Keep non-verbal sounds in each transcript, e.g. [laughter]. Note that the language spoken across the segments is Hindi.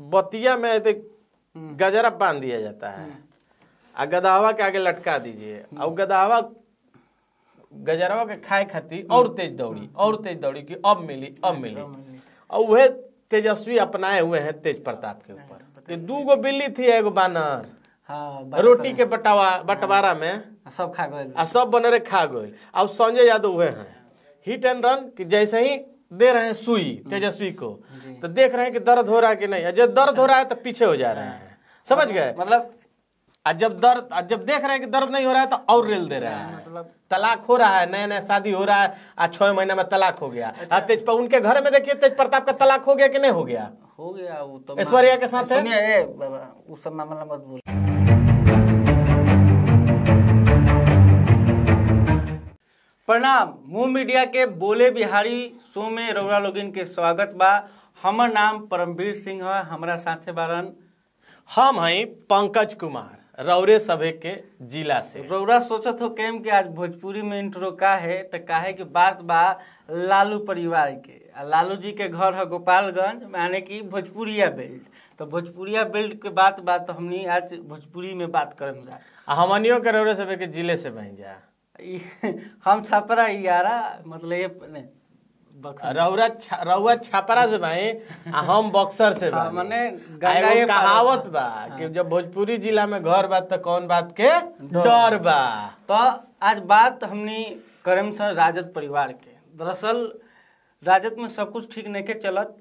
बतिया में गजरा बांध दिया जाता है हम्म। आ गदावा के आगे लटका दीजिए हम्म। और गदावा गजरवा के खाए खाती हम्म। और तेज दौड़ी और तेज दौड़ी की अब मिली अब मिली और वह तेजस्वी अपनाए हुए हैं तेज प्रताप के ऊपर ये दू गो बिल्ली थी एगो बानर हाँ, रोटी के तो- बटावा हाँ। बंटवारा में हाँ, सब खा गए सब बनरे खा गए और संजय यादव हुए हैं हिट एंड रन कि जैसे ही दे रहे हैं सुई हम्म। तेजस्वी को तो देख रहे हैं कि दर्द हो रहा है कि नहीं जब दर्द हो अच्छा। रहा है तो पीछे हो जा रहे हैं हाँ। समझ गए मतलब जब दर्द जब देख रहे हैं कि दर्द नहीं हो रहा है तो और रेल दे रहे हैं मतलब तलाक हो रहा है नया नया शादी हो रहा है आज छह महीने में तलाक हो गया अच्छा। तेज पर उनके घर में देखिए तेज प्रताप का तलाक हो गया कि नहीं हो गया हो गया वो तो ऐश्वर्या के साथ है उस मामला मतलब मत बोलिए प्रणाम मू मीडिया के बोले बिहारी शो में रौरा लोगिन के स्वागत बा हमर नाम परमवीर सिंह है हमारा साथे बारन हम हई पंकज कुमार रौरे सभे के जिला से रौरा सोचत हो कैम के आज भोजपुरी में इंट्रो का है तो काहे की बात बा लालू परिवार के लालू जी के घर है गोपालगंज माने कि भोजपुरिया बेल्ट तो भोजपुरिया बेल्ट के बात बात तो हमने आज भोजपुरी में बात करें जा हमनियों के रौरे सभे के जिले से बन जाए [laughs] हम छपरा ग्यारह मतलब ये रउरा रउआ छपरा से भाई आ हम बक्सर से हाँ, भाई माने गंगा कहावत बा हाँ। कि जब भोजपुरी जिला में घर बात तो कौन बात के डर बा तो आज बात हमने करम सर राजद परिवार के दरअसल राजद में सब कुछ ठीक नहीं के चलत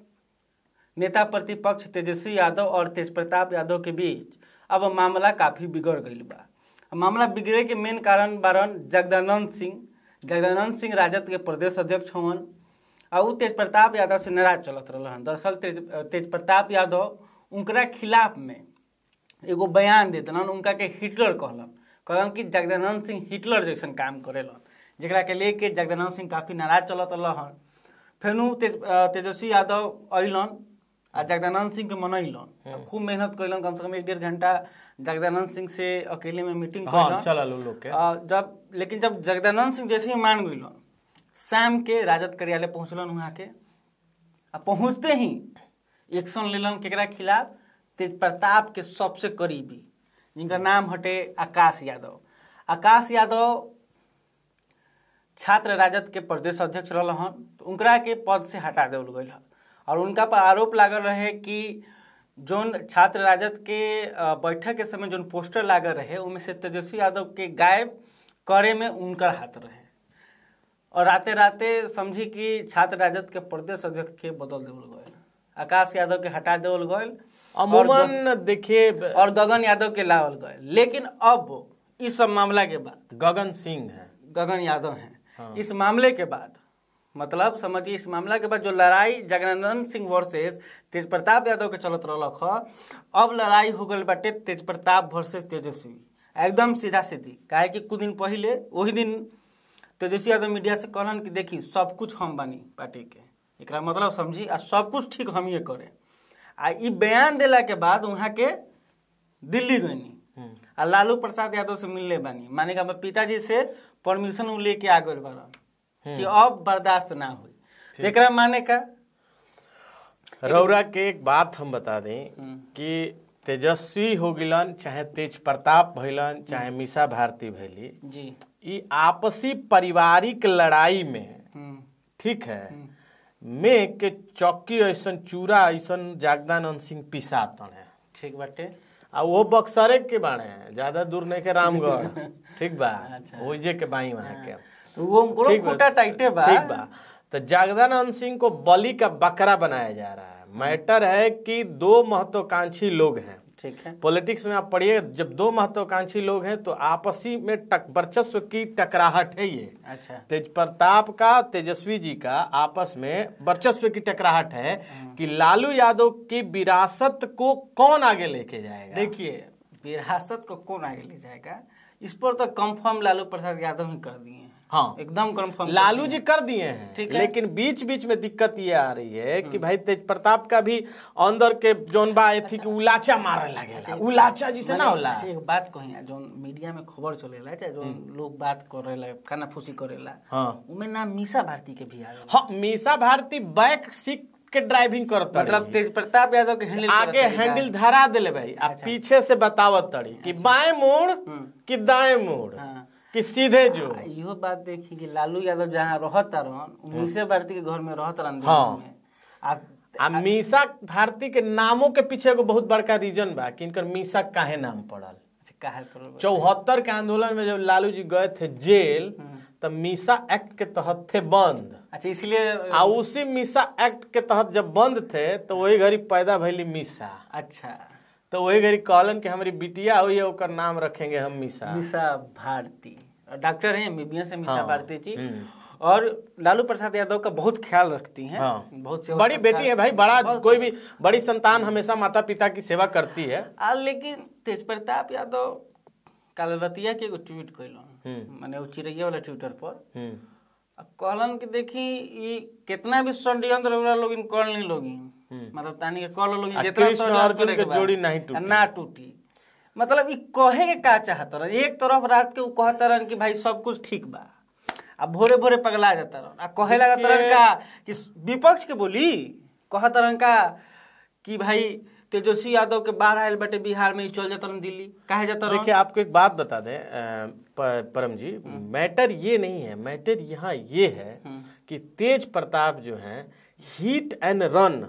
नेता प्रतिपक्ष तेजस्वी यादव और तेज प्रताप यादव के बीच अब मामला काफी बिगड़ गई बा मामला बिगड़े के मेन कारण बारन जगदानंद सिंह जगदानंद सिंह राजद के प्रदेश अध्यक्ष हवन आ तेज प्रताप यादव से नाराज चलत रहन दरअसल तेज तेज प्रताप यादव उनका खिलाफ में एगो बयान दे दलन उनका के हिटलर कहलन कहलन कि जगदानंद सिंह हिटलर जैसन काम करेलन जरा के लेके जगदानंद सिंह काफ़ी नाराज चलत रहन फिर तेज तेजस्वी यादव अलन आ जगदानंद सिंह के मनैलन हाँ। खूब मेहनत कैलन कम से कम एक डेढ़ घंटा जगदानंद सिंह से अकेले में मीटिंग हाँ, अच्छा आ, जब लेकिन जब जगदानंद सिंह जैसे ही मान गलन शाम के राजद कार्यालय पहुँचलन वहाँ के आ पहुँचते ही एक्शन लेलन केकरा खिलाफ तेज प्रताप के सबसे करीबी जिनका नाम हटे आकाश यादव आकाश यादव छात्र राजद के प्रदेश अध्यक्ष हन तो उनका के पद से हटा देवल गई हन और उनका पर आरोप लागल रहे कि जोन छात्र राजद के बैठक के समय जोन पोस्टर लागल रहे उनमें से तेजस्वी यादव के गायब करे में उनका हाथ रहे और राते राते समझी कि छात्र राजद के प्रदेश अध्यक्ष के बदल देवल गए आकाश यादव के हटा देवल गए अमूमन देखिए और गगन यादव के लावल गए लेकिन अब इस सब मामला के बाद गगन सिंह है गगन यादव हैं हाँ। इस मामले के बाद मतलब समझिए इस मामला के बाद जो लड़ाई जगनंदन सिंह वर्सेस तेज प्रताप यादव के चलत रहलक ह अब लड़ाई हो गल बाटे तेज प्रताप वर्सेस तेजस्वी एकदम सीधा सीधी काहे कि कुछ दिन पहले वही दिन तेजस्वी यादव मीडिया से कहन कि देखी सब कुछ हम बानी पार्टी के एक मतलब समझी आ सब कुछ ठीक हम ये करें आ बयान दिला के बाद वहाँ के दिल्ली गनी हम्म। आ लालू प्रसाद यादव से मिलने बानी माने का पिताजी से परमिशन लेके आ गए कि अब बर्दाश्त ना हो एक माने का रौरा के एक बात हम बता दें हम्म। कि तेजस्वी हो गिलन चाहे तेज प्रताप भैलन हम्म। चाहे मीसा भारती भैली जी ये आपसी पारिवारिक लड़ाई में हम्म। ठीक है में के चौकी ऐसा चूरा ऐसा जागदानंद सिंह पिसातन है ठीक बाटे आ वो बक्सरे के बाड़े हैं ज्यादा दूर नहीं के रामगढ़ [laughs] ठीक बा अच्छा। के बाई वहाँ के हाँ। तो जगदानंद सिंह को बलि का बकरा बनाया जा रहा है मैटर है कि दो महत्वाकांक्षी लोग हैं ठीक है पॉलिटिक्स में आप पढ़िए जब दो महत्वाकांक्षी लोग हैं तो आपसी में टक वर्चस्व की टकराहट है ये अच्छा तेज प्रताप का तेजस्वी जी का आपस में वर्चस्व की टकराहट है हाँ। कि लालू यादव की विरासत को कौन आगे लेके जाएगा देखिए विरासत को कौन आगे ले जाएगा इस पर तो कंफर्म लालू प्रसाद यादव ही कर दिए हैं हाँ एकदम कंफर्म लालू जी कर दिए हैं ठीक है लेकिन बीच बीच में दिक्कत ये आ रही है हम्म। कि भाई तेज प्रताप का भी अंदर के जोन बा थी कि अच्छा। उलाचा मारे लगे अच्छा। उलाचा जिसे ना होला एक बात कही जो मीडिया में खबर चलेला चाहे जो हम्म। लोग बात करेला खाना फूसी करेला हाँ उमें ना मीसा भारती के भी आ हाँ मीसा भारती बैक सीख के ड्राइविंग करत मतलब तेज प्रताप यादव के हैंडल आगे हैंडल धरा दिले भाई आ अच्छा। पीछे से बतावत तड़ी कि अच्छा। बाएं मोड़ हम्म। कि दाएं मोड़ हाँ। कि सीधे जो यो बात देखी कि लालू यादव जहां रहत रहन उनसे हाँ। भारती के घर में रहत रहन हां आ मीसा भारती के नामों के पीछे एगो बहुत बड़का रीजन बा कि इनकर मीसा काहे नाम पड़ल अच्छा काहे चौहत्तर के आंदोलन में जब लालू जी गए थे जेल हाँ। तो मीसा एक्ट के तहत थे बंद अच्छा इसलिए आ उसी मीसा एक्ट के तहत जब बंद थे तो वही घड़ी पैदा भैली मीसा अच्छा तो वही घड़ी कॉलन के हमारी बिटिया हुई है ओकर नाम रखेंगे हम मीसा मीसा भारती डॉक्टर हैं मीबिया है मीसा हाँ। भारती जी हम्म। और लालू प्रसाद यादव का बहुत ख्याल रखती हैं हाँ। बहुत सेवा बड़ी बेटी है भाई बड़ा कोई भी बड़ी संतान हमेशा माता पिता की सेवा करती है लेकिन तेज प्रताप यादव कालरतिया के एगो ट्वीट कैलन हम्म। माने चिड़ैया वाला ट्विटर पर हम्म। कहलन कि देखी कितना भी षड्यंत्र होला लोग इन कल नहीं लोग हम्म। मतलब तानी के कल लोग जितना षड्यंत्र के जोड़ी नहीं टूटी ना टूटी मतलब ई कहे के का चाहत रहन एक तरफ रात के उ कहत रहन कि भाई सब कुछ ठीक बा आ भोरे भोरे पगला जात रहन आ कहे लगत रहन का कि विपक्ष के बोली कहत रहन का कि भाई तेजस्वी यादव के बाहर आये बटे बिहार में चल जाता दिल्ली कहे जाता देखिए आपको एक बात बता दें परम जी मैटर ये नहीं है मैटर यहाँ ये है हम्म। कि तेज प्रताप जो है hit and run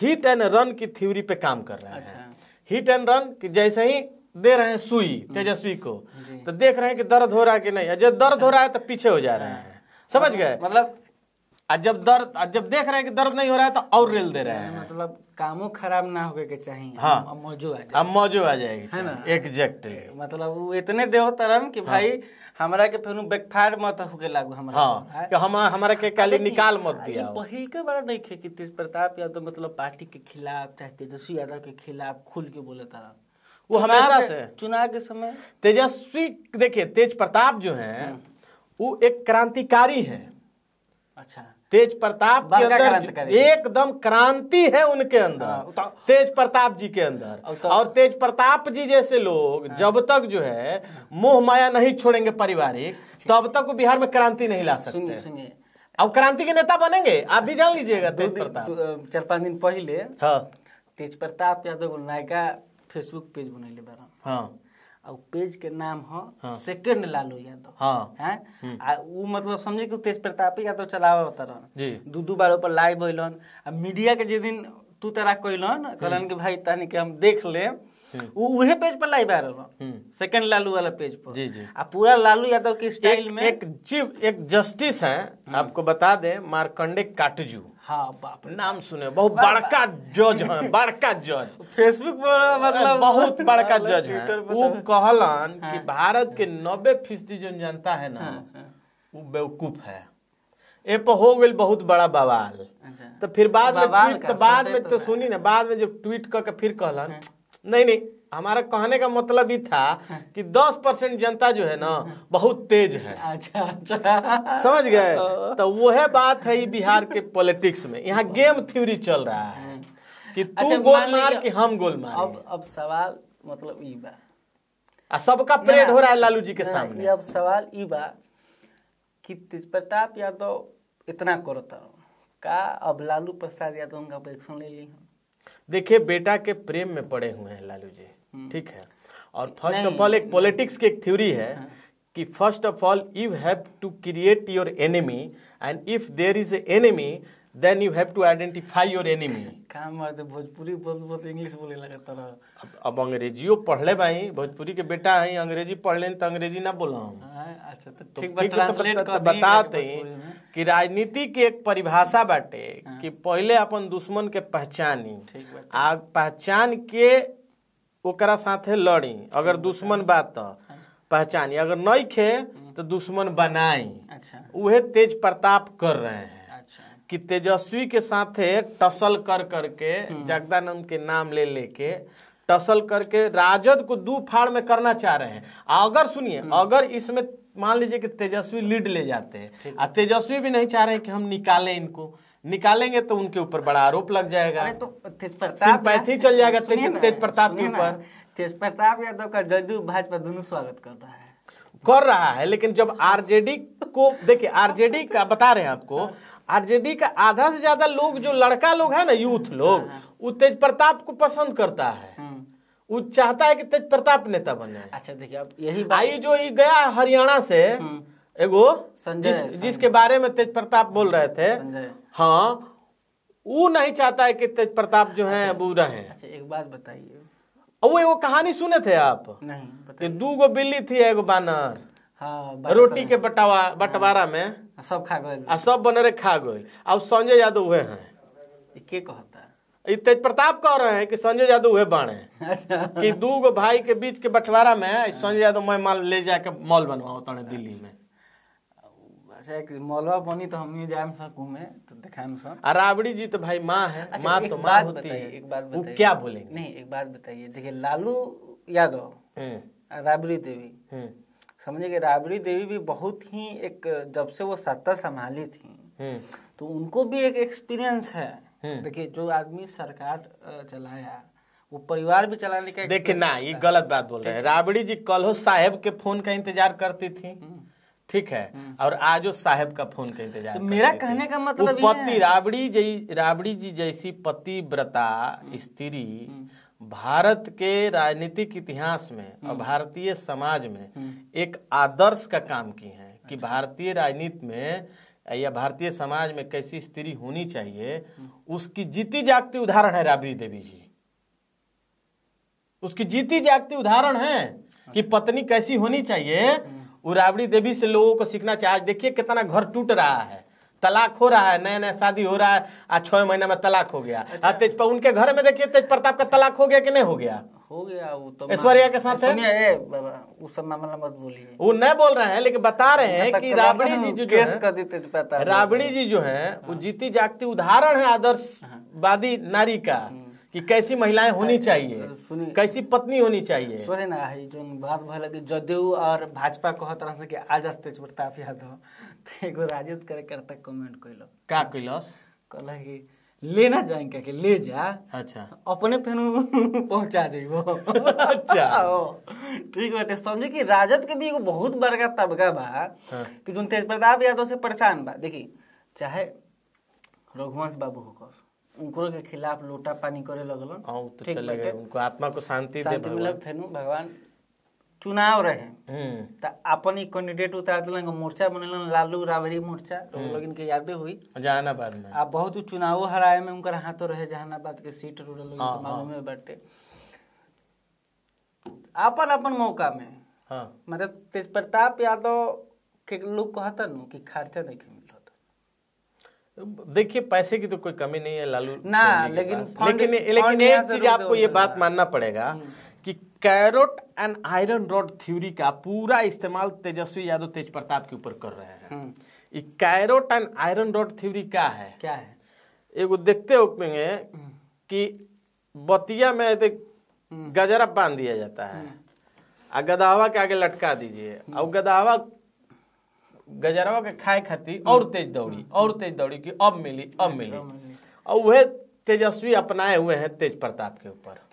hit hmm. And run की थ्योरी पे काम कर रहे अच्छा। हैं अच्छा। हीट एंड रन जैसे ही दे रहे हैं सुई हम्म। तेजस्वी को तो देख रहे हैं कि दर्द हो रहा है कि नहीं जब दर्द अच्छा। हो रहा है तो पीछे हो जा रहे हाँ। हैं समझ मतलब गए मतलब और जब दर्द जब देख रहे हैं कि दर्द नहीं हो रहा है तो और रेल दे रहे हैं मतलब कामो खराब ना होके के चाहिए हाँ मौजू आ जाए मौजू आ जाएगी है ना एग्जैक्टली मतलब वो इतने देव तरम की हाँ। भाई हमारा के फिर बेकफायर मत हो होके लागू हमारा हाँ कि हम हमारा के काली निकाल मत दिया पहल के बड़ा नहीं खे कि तेज प्रताप यादव तो मतलब पार्टी के खिलाफ चाहे तेजस्वी यादव के खिलाफ खुल के बोले तरह वो हमेशा से चुनाव के समय तेजस्वी देखिए तेज प्रताप जो है हाँ। वो एक क्रांतिकारी है अच्छा तेज प्रताप के अंदर एकदम क्रांति है उनके अंदर हाँ, तेज प्रताप जी के अंदर तो- और तेज प्रताप जी जैसे लोग हाँ। जब तक जो है मोह माया नहीं छोड़ेंगे पारिवारिक अच्छा। तब तक वो बिहार में क्रांति नहीं ला सकते सुनिए अब क्रांति के नेता बनेंगे आप भी जान लीजिएगा तेज प्रताप चार पांच दिन पहले हाँ तेज प्रताप यादव नायका फेसबुक पेज बनैले हाँ और पेज के नाम हो हाँ। सेकंड लालू यादव हाँ वो हम्म। मतलब समझे कि तेज प्रताप यादव चलाव दू दू बार ऊपर लाइव अलन आ मीडिया के जे दिन तू तारा कहलन हम्म। कहलन कि भाई तनिक के हम देख ले हम्म। उहे पेज पर लाइव आ रहा सेकंड लालू वाला पेज पर जी जी आ पूरा लालू यादव के स्टाइल में एक एक जस्टिस है आपको बता दे मार्कंडे काटजू हाँ बाप नाम सुने बहुत बड़का जज है [laughs] बड़का जज फेसबुक पर मतलब बहुत [laughs] बड़का जज मतलब है वो मतलब कहलन कि हाँ। भारत के नब्बे फीसदी जो जनता है ना हाँ, हाँ। वो बेवकूफ है ए पर तो हो गई बहुत बड़ा बवाल अच्छा। तो फिर बाद में ट्वीट तो बाद में तो, तो सुनी ना बाद में जब ट्वीट करके फिर कहलन नहीं नहीं हमारा कहने का मतलब ये था हाँ। कि 10 परसेंट जनता जो है ना हाँ। बहुत तेज है अच्छा अच्छा समझ गए तो वह बात है बिहार के पॉलिटिक्स में यहाँ हाँ। गेम थ्योरी चल रहा है कि तू अच्छा, गोल मार कि हम गोल मार अब अब सवाल मतलब ई बा आ सबका परेड हो रहा है लालू जी के सामने अब सवाल ई बा कि तेज प्रताप यादव इतना करता का अब लालू प्रसाद यादव का परीक्षण ले ली देखिए बेटा के प्रेम में पड़े हुए हैं लालू जी हम्म। ठीक है और फर्स्ट ऑफ ऑल एक पॉलिटिक्स की एक थ्योरी है हाँ। कि first of all you have to create your enemy and if there is enemy then you have to identify your enemy काम बात है भोजपुरी बहुत बहुत इंग्लिश बोले लगा तरह अब, अब अंग्रेजियो पढ़ले भाई भोजपुरी के बेटा है अंग्रेजी पढ़ लें तो अंग्रेजी ना बोला हूँ अच्छा तो, तो ठीक तो तो बताते हैं कि राजनीति की एक परिभाषा बाटे हाँ। कि पहले अपन दुश्मन के पहचानी आ पहचान के ओकरा साथे लड़ी अगर दुश्मन बा तो हाँ पहचानी अगर नहीं खे हम्म। तो दुश्मन बनाई अच्छा वह तेज प्रताप कर रहे हैं अच्छा। कि तेजस्वी के साथे टसल कर करके हम्म। जगदानंद के नाम ले लेके टसल करके राजद को दो फाड़ में करना चाह रहे हैं अगर सुनिए हम्म। अगर इसमें मान लीजिए कि तेजस्वी लीड ले जाते हैं और तेजस्वी भी नहीं चाह रहे कि हम निकालें इनको निकालेंगे तो उनके ऊपर बड़ा आरोप लग जाएगा अरे तो तेज प्रताप चल जाएगा तेज प्रताप के ऊपर तेज प्रताप यादव का जदयू भाजपा दोनों स्वागत कर रहा है कर रहा है लेकिन जब आरजेडी को देखिए आरजेडी का बता रहे हैं आपको आरजेडी का आधा से ज्यादा लोग जो लड़का लोग है ना यूथ लोग हाँ, हाँ। वो तेज प्रताप को पसंद करता है वो चाहता है कि तेज प्रताप नेता बने अच्छा देखिए अब यही भाई जो ये गया हरियाणा से हम्म। एगो संजय जिस, जिसके बारे में तेज प्रताप बोल रहे थे हाँ वो नहीं चाहता है कि तेज प्रताप जो है वो रहे अच्छा एक बात बताइए और वो एगो कहानी सुने थे आप नहीं दू गो बिल्ली थी एगो बानर हाँ, रोटी तो के बटावा हाँ। बंटवारा में सब खा गए सब बनरे खा गए अब संजय यादव हुए हैं के कहा तेज प्रताप कह रहे हैं कि संजय यादव वह बाण है अच्छा। कि दू गो भाई के बीच के बंटवारा में संजय यादव मैं माल ले जाके मॉल बनवाओ तने अच्छा। दिल्ली में अच्छा एक मॉलवा बनी तो हम जाए घूमे तो दिखाए सर राबड़ी जी तो भाई माँ है अच्छा, माँ तो माँ होती है एक बात बताइए क्या बोले नहीं एक बात बताइए देखिए लालू यादव हम्म। राबड़ी देवी हम्म। समझे कि राबड़ी देवी भी बहुत ही एक जब से वो सत्ता संभाली थी हम्म। तो उनको भी एक एक्सपीरियंस है हम्म। देखिए जो आदमी सरकार चलाया वो परिवार भी चलाने का देखिए ना ये गलत बात बोल रहे हैं राबड़ी जी कल हो साहेब के फोन का इंतजार करती थी हम्म। ठीक है हम्म। और वो साहेब का फोन का इंतजार तो मेरा कहने का मतलब पति राबड़ी जी राबड़ी जी जैसी पति व्रता स्त्री भारत के राजनीतिक इतिहास में और भारतीय समाज में एक आदर्श का काम की है कि अच्छा। भारतीय राजनीति में या भारतीय समाज में कैसी स्त्री होनी चाहिए उसकी जीती जागती उदाहरण है राबड़ी देवी जी उसकी जीती जागती उदाहरण है कि अच्छा। पत्नी कैसी होनी चाहिए वो राबड़ी देवी से लोगों को सीखना चाहिए देखिए कितना घर टूट रहा है तलाक हो रहा है नया नया शादी हो रहा है आज छह महीना में तलाक हो गया अच्छा। तेज उनके घर में देखिए तेज प्रताप का तलाक हो गया कि नहीं हो गया हो गया वो तो ऐश्वर्या के साथ है उस सब मामला मत बोलिए वो नहीं बोल रहे हैं लेकिन बता रहे हैं कि राबड़ी जी जो केस कर देते राबड़ी जी जो है वो हाँ। जीती जागती उदाहरण है हाँ। आदर्शवादी नारी का हाँ। कि कैसी महिलाएं होनी चाहिए कैसी पत्नी होनी चाहिए सुने ना जो बात भले जदयू और भाजपा कह तरह से कि आज तेज प्रताप यादव एगो राजद करता कमेंट कैल का कैलस कहला कि लेना जाए क्या के ले जा अच्छा अपने फेन [laughs] पहुंचा जेबो अच्छा [laughs] ठीक बाटे समझे कि राजद के भी एगो बहुत बड़का तबका बा हाँ। कि जो तेज प्रताप यादव से परेशान बा देखी चाहे रघुवंश बाबू हो उनको के खिलाफ लोटा पानी करे लगलन हाँ, तो ठीक बाटे उनको आत्मा को शांति दे भगवान फेनु भगवान चुनाव रहे तो अपन कैंडिडेट उतार दिल मोर्चा बनेलन लालू राबरी मोर्चा लोगन हम्म। के यादे हुई जहानाबाद में आ बहुत चुनाव हराए में उनका हाथ रहे जहानाबाद के सीट रूरल मालूम है बाटे अपन अपन मौका में हाँ। मतलब तेज प्रताप यादव के लोग कहता नु कि खर्चा देखे देखिए पैसे की तो कोई कमी नहीं है लालू ना लेकिन लेकिन लेकिन एक चीज आपको ये बात मानना पड़ेगा हम्म। कि carrot and iron rod theory का पूरा इस्तेमाल तेजस्वी यादव तेज प्रताप के ऊपर कर रहे हैं हम्म। Carrot and iron rod theory क्या है क्या है एगो देखते होंगे हम्म। कि बतिया में हम्म। गजरा बांध दिया जाता है आ गदावा के आगे लटका दीजिए और गदावा गजरावा के खाए खाती और तेज दौड़ी और तेज दौड़ी कि अब अच्छा, मिली अब मिली और वह तेजस्वी अपनाए हुए हैं तेज प्रताप के ऊपर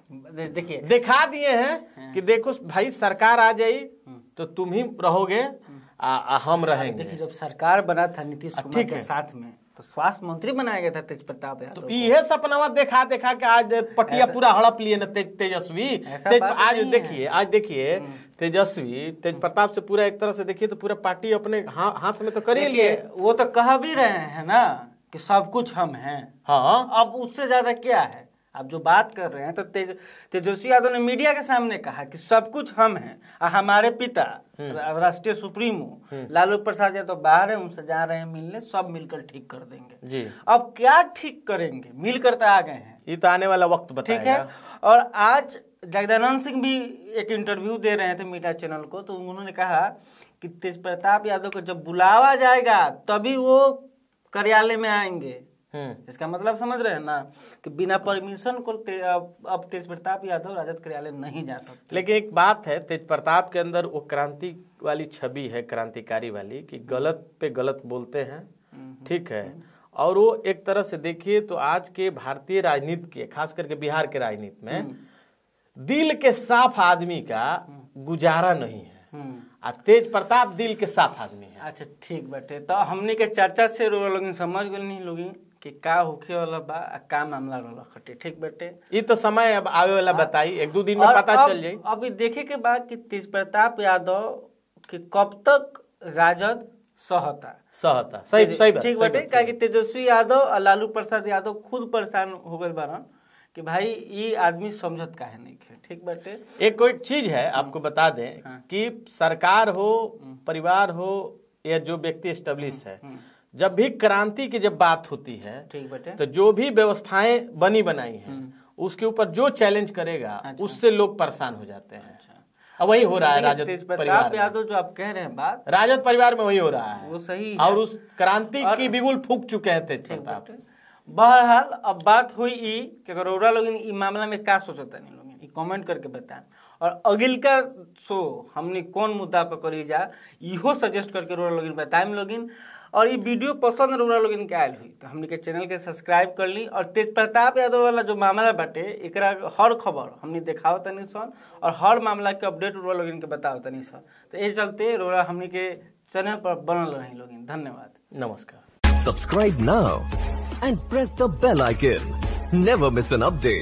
देखिए दिखा दिए हैं हाँ। कि देखो भाई सरकार आ जाई हाँ। तो तुम ही रहोगे हाँ। आ, आ, हम रहेंगे देखिए जब सरकार बना था नीतीश कुमार के साथ में तो स्वास्थ्य मंत्री बनाया गया था तेज प्रताप तो यादव तो ये सपनावा देखा देखा के आज पटिया पूरा हड़प लिए ना तेज तेजस्वी तेज आज देखिए आज देखिए तेजस्वी तेज प्रताप से पूरा एक तरह से देखिए तो पूरा पार्टी अपने हाथ में तो कर ही लिए वो तो कह भी रहे हैं ना कि सब कुछ हम हैं हाँ अब उससे ज्यादा क्या है आप जो बात कर रहे हैं तो तेज तेजस्वी यादव ने मीडिया के सामने कहा कि सब कुछ हम हैं और हमारे पिता हम्म। राष्ट्रीय सुप्रीमो हम्म। लालू प्रसाद यादव तो बाहर है उनसे जा रहे हैं मिलने सब मिलकर ठीक कर देंगे जी अब क्या ठीक करेंगे मिलकर तो आ गए हैं ये तो आने वाला वक्त ठीक है और आज जगदानंद सिंह भी एक इंटरव्यू दे रहे थे मीडिया चैनल को तो उन्होंने कहा कि तेज प्रताप यादव को जब बुलावा जाएगा तभी वो कार्यालय में आएंगे हम्म। इसका मतलब समझ रहे हैं ना कि बिना परमिशन को ते, अब, तेज प्रताप यादव राजद कार्यालय नहीं जा सकते लेकिन एक बात है तेज प्रताप के अंदर वो क्रांति वाली छवि है क्रांतिकारी वाली कि हम्म। गलत पे गलत बोलते हैं हम्म, ठीक है और वो एक तरह से देखिए तो आज के भारतीय राजनीति के खास करके बिहार के राजनीति में दिल के साफ आदमी का गुजारा नहीं है आ तेज प्रताप दिल के साफ आदमी है अच्छा ठीक बैठे तो हमने के चर्चा से लोग समझ गए नहीं लोग कि का होखे वाला बा आ का मामला रहल खटे ठीक बटे ये तो समय अब आवे वाला हाँ। बताई एक दो दिन में पता चल जाई अभी देखे के बा कि तेज प्रताप यादव के कब तक राजद सहता सहता सही सही बात ठीक बटे का कि तेजस्वी यादव और लालू प्रसाद यादव खुद परेशान हो गए बारन कि भाई ये आदमी समझत काहे नहीं खे ठीक बटे एक कोई चीज है आपको हाँ। बता दें हाँ। कि सरकार हो परिवार हो या जो व्यक्ति एस्टेब्लिश है जब भी क्रांति की जब बात होती है ठीक बेटे तो जो भी व्यवस्थाएं बनी बनाई है हम्म। उसके ऊपर जो चैलेंज करेगा अच्छा। उससे लोग परेशान हो जाते हैं अच्छा। वही हो रहा है राजद परिवार यादव जो आप कह रहे हैं बात राजद परिवार में वही हो रहा है वो सही है। और उस क्रांति की बिगुल फूक चुके हैं तेज प्रताप बहरहाल अब बात हुई ई कि रउरा लोग मामला में का सोचता नहीं लोग कमेंट करके बताएं और अगिल का शो हमने कौन मुद्दा पर करी जा इो सजेस्ट करके रउरा लोग बताएं लोग और ये वीडियो पसंद रहा लोग इनके आयल हुई तो हमने के चैनल के सब्सक्राइब कर ली और तेज प्रताप यादव वाला जो मामला बटे एक हर खबर हमने देखाओ तनी सन और हर मामला के अपडेट रउरा लोग इनके बताओ तनी सन तो ये चलते रउरा हमने के चैनल पर बनल रही लोग धन्यवाद नमस्कार subscribe now and press the bell icon never miss an update